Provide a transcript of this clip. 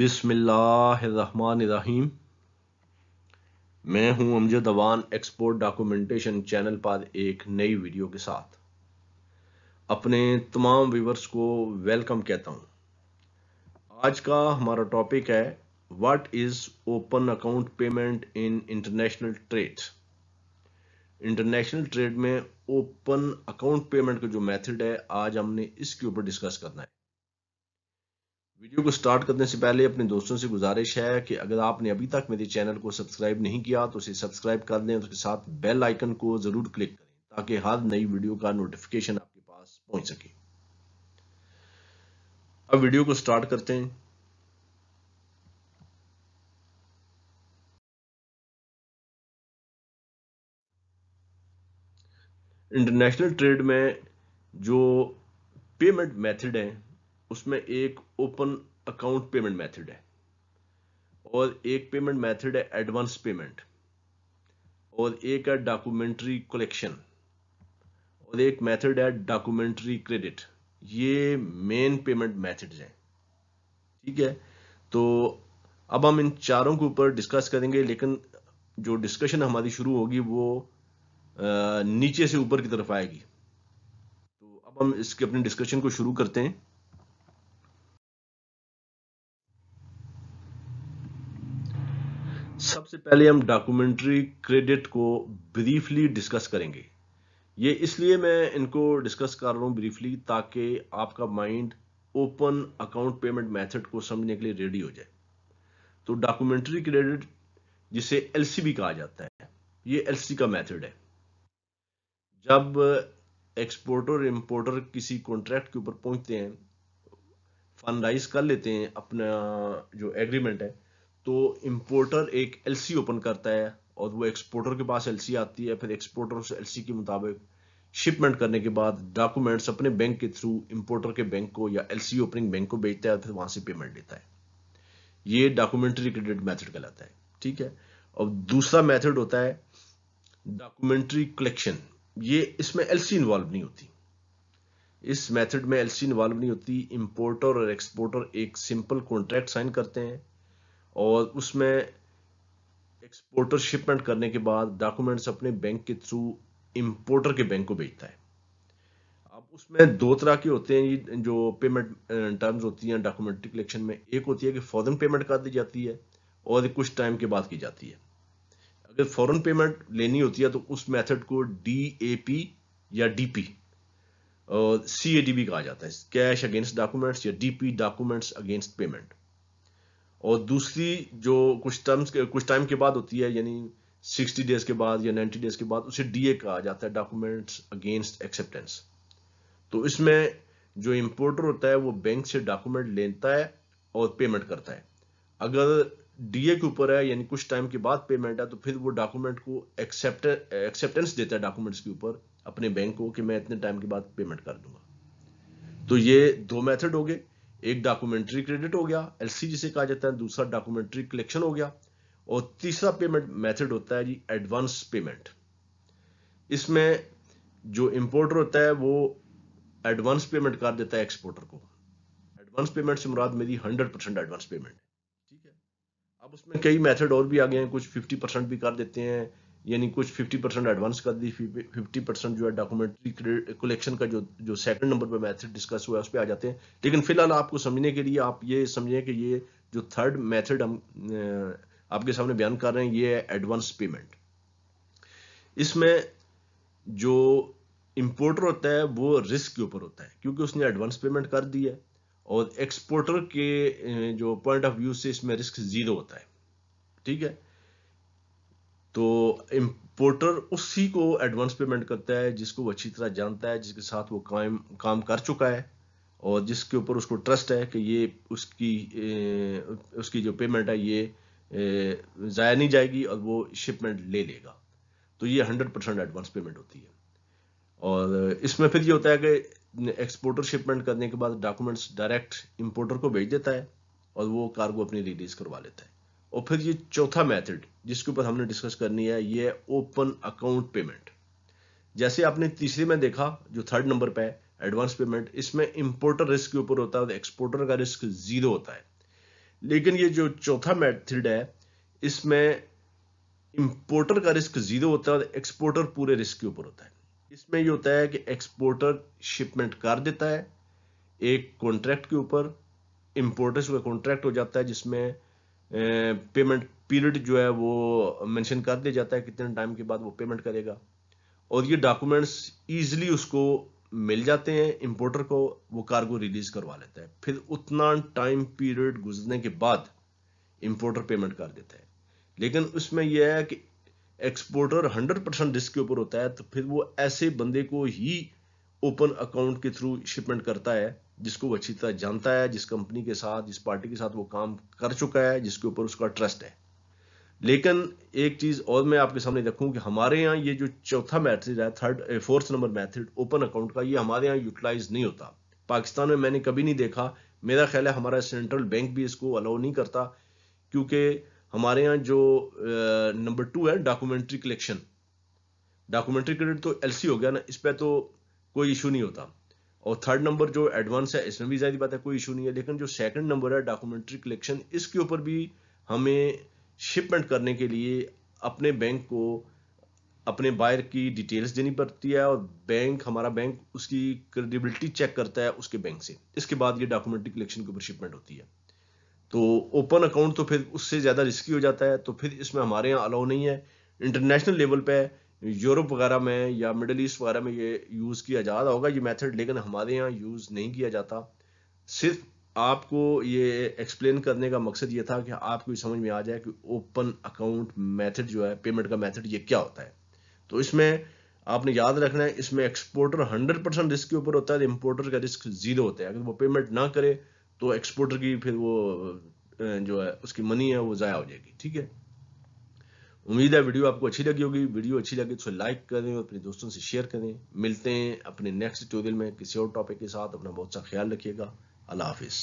बिसमीम मैं हूं Amjad Awan export documentation channel पर एक नई वीडियो के साथ अपने तमाम व्यूवर्स को वेलकम कहता हूं आज का हमारा टॉपिक है what is open account payment in international trade international trade में ओपन अकाउंट पेमेंट का जो मेथड है आज हमने इसके ऊपर डिस्कस करना है वीडियो को स्टार्ट करने से पहले अपने दोस्तों से गुजारिश है कि अगर आपने अभी तक मेरे चैनल को सब्सक्राइब नहीं किया तो उसे सब्सक्राइब कर दें उसके साथ बेल आइकन को ज़रूर क्लिक करें ताकि हर नई वीडियो का नोटिफिकेशन आपके पास पहुंच सके अब वीडियो को स्टार्ट करते हैं इंटरनेशनल ट्रेड में जो पेमेंट मेथड हैं उसमें एक ओपन अकाउंट पेमेंट मेथड है और एक पेमेंट मेथड है एडवांस पेमेंट और एक है डॉक्यूमेंट्री कलेक्शन और एक मेथड है डॉक्यूमेंट्री क्रेडिट ये मेन पेमेंट मेथड्स हैं ठीक है तो अब हम इन चारों के ऊपर डिस्कस करेंगे लेकिन जो डिस्कशन हमारी शुरू होगी वो नीचे से ऊपर की तरफ आएगी तो अब हम इसके अपने डिस्कशन को शुरू करते हैं सबसे पहले हम डॉक्यूमेंट्री क्रेडिट को ब्रीफली डिस्कस करेंगे ये इसलिए मैं इनको डिस्कस कर रहा हूँ ब्रीफली ताकि आपका mind open account payment method को समझने के लिए रेडी हो जाए तो डॉक्यूमेंट्री क्रेडिट जिसे भी कहा जाता है ये एलसी का मेथड है जब एक्सपोर्टर इम्पोर्टर किसी कॉन्ट्रैक्ट के ऊपर पहुंचते हैं फनराइज कर लेते हैं अपना जो एग्रीमेंट है तो इम्पोर्टर एक एल ओपन करता है और वो एक्सपोर्टर के पास एल आती है फिर एक्सपोर्टर उस एल के मुताबिक शिपमेंट करने के बाद डॉक्यूमेंट्स अपने बैंक के थ्रू इम्पोर्टर के बैंक को या एल ओपनिंग बैंक को बेचता है फिर वहां से पेमेंट लेता है ये डॉक्यूमेंट्री क्रेडिट मैथड कहलाता है ठीक है और दूसरा मैथड होता है डॉक्यूमेंट्री कलेक्शन ये इसमें एल इन्वॉल्व नहीं होती इस मेथड में एलसी इन्वॉल्व नहीं होती इंपोर्टर और एक्सपोर्टर एक सिंपल कॉन्ट्रैक्ट साइन करते हैं और उसमें एक्सपोर्टर शिपमेंट करने के बाद डॉक्यूमेंट्स अपने बैंक के थ्रू इम्पोर्टर के बैंक को भेजता है अब उसमें दो तरह के होते हैं जो पेमेंट टर्म्स होती हैं डॉक्यूमेंट्री कलेक्शन में एक होती है कि फ़ौरन पेमेंट कर दी जाती है और कुछ टाइम के बाद की जाती है अगर फ़ौरन पेमेंट लेनी होती है तो उस मेथड को डी ए पी या डी पी और सी ए डी भी कहा जाता है कैश अगेंस्ट डॉक्यूमेंट्स या D P documents against payment और दूसरी जो कुछ टर्म्स कुछ टाइम के बाद होती है यानी 60 डेज के बाद या 90 डेज के बाद उसे डीए कहा जाता है डॉक्यूमेंट्स अगेंस्ट एक्सेप्टेंस तो इसमें जो इम्पोर्टर होता है वो बैंक से डॉक्यूमेंट लेता है और पेमेंट करता है अगर डीए के ऊपर है यानी कुछ टाइम के बाद पेमेंट है तो फिर वो डॉक्यूमेंट को एक्सेप्ट एक्सेप्टेंस देता है डॉक्यूमेंट्स के ऊपर अपने बैंक को कि मैं इतने टाइम के बाद पेमेंट कर दूंगा तो ये दो मेथड हो गए एक डॉक्यूमेंट्री क्रेडिट हो गया एलसी जिसे कहा जाता है दूसरा डॉक्यूमेंट्री कलेक्शन हो गया और तीसरा पेमेंट मेथड होता है जी एडवांस पेमेंट इसमें जो इंपोर्टर होता है वो एडवांस पेमेंट कर देता है एक्सपोर्टर को एडवांस पेमेंट से मुराद मेरी हंड्रेड परसेंट एडवांस पेमेंट ठीक है अब उसमें कई मेथड और भी आ गए हैं कुछ फिफ्टी परसेंट भी कर देते हैं यानी कुछ 50 परसेंट एडवांस कर दी 50 परसेंट जो है डॉक्यूमेंट्री कलेक्शन का जो जो सेकंड नंबर पर मेथड डिस्कस हुआ है उस पर आ जाते हैं लेकिन फिलहाल आपको समझने के लिए आप ये समझें कि ये जो थर्ड मेथड हम आपके सामने बयान कर रहे हैं ये है एडवांस पेमेंट इसमें जो इम्पोर्टर होता है वो रिस्क के ऊपर होता है क्योंकि उसने एडवांस पेमेंट कर दी है और एक्सपोर्टर के जो पॉइंट ऑफ व्यू से इसमें रिस्क जीरो होता है ठीक है तो इम्पोर्टर उसी को एडवांस पेमेंट करता है जिसको वो अच्छी तरह जानता है जिसके साथ वो काम काम कर चुका है और जिसके ऊपर उसको ट्रस्ट है कि ये उसकी ए, उसकी जो पेमेंट है ये ज़ाया नहीं जाएगी और वो शिपमेंट ले लेगा तो ये हंड्रेड परसेंट एडवांस पेमेंट होती है और इसमें फिर ये होता है कि एक्सपोर्टर शिपमेंट करने के बाद डॉक्यूमेंट्स डायरेक्ट इम्पोर्टर को भेज देता है और वो कार्गो अपनी रिलीज करवा लेता है और फिर ये चौथा मेथड जिसके ऊपर हमने डिस्कस करनी है ये ओपन अकाउंट पेमेंट जैसे आपने तीसरे में देखा जो थर्ड नंबर पे है एडवांस पेमेंट इसमें इंपोर्टर रिस्क के ऊपर होता है एक्सपोर्टर का रिस्क जीरो होता है लेकिन ये जो चौथा मेथड है इसमें इंपोर्टर का रिस्क जीरो होता है एक्सपोर्टर पूरे रिस्क के ऊपर होता है इसमें ये होता है कि एक्सपोर्टर शिपमेंट कर देता है एक कॉन्ट्रैक्ट के ऊपर इंपोर्टर्स का कॉन्ट्रैक्ट हो जाता है जिसमें पेमेंट पीरियड जो है वो मेंशन कर दिया जाता है कितने टाइम के बाद वो पेमेंट करेगा और ये डॉक्यूमेंट्स ईजिली उसको मिल जाते हैं इंपोर्टर को वो कार्गो रिलीज करवा लेता है फिर उतना टाइम पीरियड गुजरने के बाद इम्पोर्टर पेमेंट कर देता है लेकिन उसमें यह है कि एक्सपोर्टर 100 परसेंट रिस्क के ऊपर होता है तो फिर वो ऐसे बंदे को ही ओपन अकाउंट के थ्रू शिपमेंट करता है जिसको वो अच्छी तरह जानता है जिस कंपनी के साथ जिस पार्टी के साथ वो काम कर चुका है जिसके ऊपर उसका ट्रस्ट है लेकिन एक चीज़ और मैं आपके सामने रखूं कि हमारे यहाँ ये जो चौथा मैथड है third fourth number method open account का ये हमारे यहाँ यूटिलाइज नहीं होता पाकिस्तान में मैंने कभी नहीं देखा मेरा ख्याल है हमारा सेंट्रल बैंक भी इसको अलाउ नहीं करता क्योंकि हमारे यहाँ जो नंबर टू है डॉक्यूमेंट्री कलेक्शन डॉक्यूमेंट्री क्रेडिट तो एलसी हो गया ना इस पर तो कोई इशू नहीं होता और थर्ड नंबर जो एडवांस है इसमें भी ज्यादा बात है कोई इशू नहीं है लेकिन जो सेकंड नंबर है डॉक्यूमेंट्री कलेक्शन इसके ऊपर भी हमें शिपमेंट करने के लिए अपने बैंक को अपने बायर की डिटेल्स देनी पड़ती है और बैंक हमारा बैंक उसकी क्रेडिबिलिटी चेक करता है उसके बैंक से इसके बाद ये डॉक्यूमेंट्री कलेक्शन के ऊपर शिपमेंट होती है तो ओपन अकाउंट तो फिर उससे ज़्यादा रिस्की हो जाता है तो फिर इसमें हमारे यहाँ अलाउ नहीं है इंटरनेशनल लेवल पे यूरोप वगैरह में या मिडल ईस्ट वगैरह में ये यूज़ किया जा रहा होगा ये मेथड लेकिन हमारे यहाँ यूज़ नहीं किया जाता सिर्फ आपको ये एक्सप्लेन करने का मकसद ये था कि आपको समझ में आ जाए कि ओपन अकाउंट मेथड जो है पेमेंट का मेथड ये क्या होता है तो इसमें आपने याद रखना है इसमें एक्सपोर्टर 100 परसेंट रिस्क के ऊपर होता है इम्पोर्टर का रिस्क जीरो होता है अगर वो पेमेंट ना करे तो एक्सपोर्टर की फिर वो जो है उसकी मनी है वो ज़ाया हो जाएगी ठीक है उम्मीद है वीडियो आपको अच्छी लगी होगी वीडियो अच्छी लगी तो लाइक करें और अपने दोस्तों से शेयर करें मिलते हैं अपने नेक्स्ट ट्यूटोरियल में किसी और टॉपिक के साथ अपना बहुत सा ख्याल रखिएगा अल्लाह हाफिज़